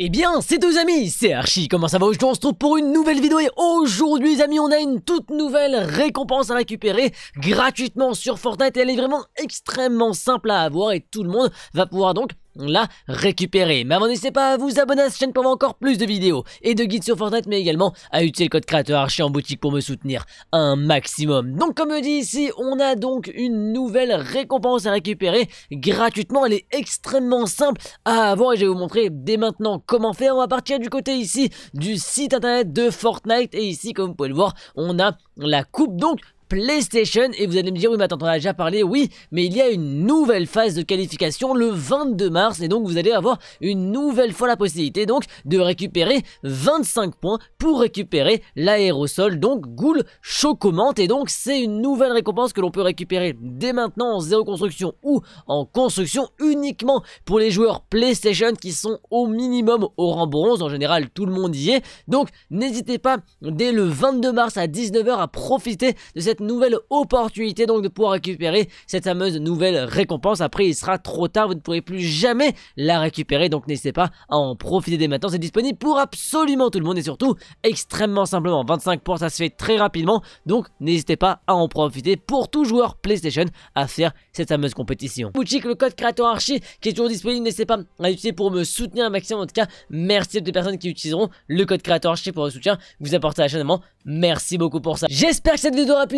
Eh bien, c'est tous amis, c'est Archie, comment ça va Aujourd'hui on se retrouve pour une nouvelle vidéo et aujourd'hui les amis on a une toute nouvelle récompense à récupérer gratuitement sur Fortnite et elle est vraiment extrêmement simple à avoir et tout le monde va pouvoir donc l'a récupérer Mais avant, n'hésitez pas à vous abonner à cette chaîne pour avoir encore plus de vidéos et de guides sur Fortnite, mais également à utiliser le code créateur archi en boutique pour me soutenir un maximum. Donc, comme dit ici, on a donc une nouvelle récompense à récupérer gratuitement. Elle est extrêmement simple à avoir et je vais vous montrer dès maintenant comment faire. On va partir du côté ici du site internet de Fortnite et ici, comme vous pouvez le voir, on a la coupe donc PlayStation et vous allez me dire oui mais attends on a déjà parlé oui mais il y a une nouvelle phase de qualification le 22 mars et donc vous allez avoir une nouvelle fois la possibilité donc de récupérer 25 points pour récupérer l'aérosol donc Ghoul Chocomante et donc c'est une nouvelle récompense que l'on peut récupérer dès maintenant en zéro construction ou en construction uniquement pour les joueurs PlayStation qui sont au minimum au rang bronze en général tout le monde y est donc n'hésitez pas dès le 22 mars à 19h à profiter de cette nouvelle opportunité donc de pouvoir récupérer cette fameuse nouvelle récompense. Après, il sera trop tard, vous ne pourrez plus jamais la récupérer. Donc n'hésitez pas à en profiter dès maintenant. C'est disponible pour absolument tout le monde et surtout extrêmement simplement. 25 points, ça se fait très rapidement. Donc n'hésitez pas à en profiter pour tout joueur PlayStation à faire cette fameuse compétition. Boutique, le code créateur archi qui est toujours disponible, n'hésitez pas à l'utiliser pour me soutenir un maximum. En tout cas, merci à toutes les personnes qui utiliseront le code créateur archi pour le soutien que vous apportez à la chaîne. Merci beaucoup pour ça. J'espère que cette vidéo aura pu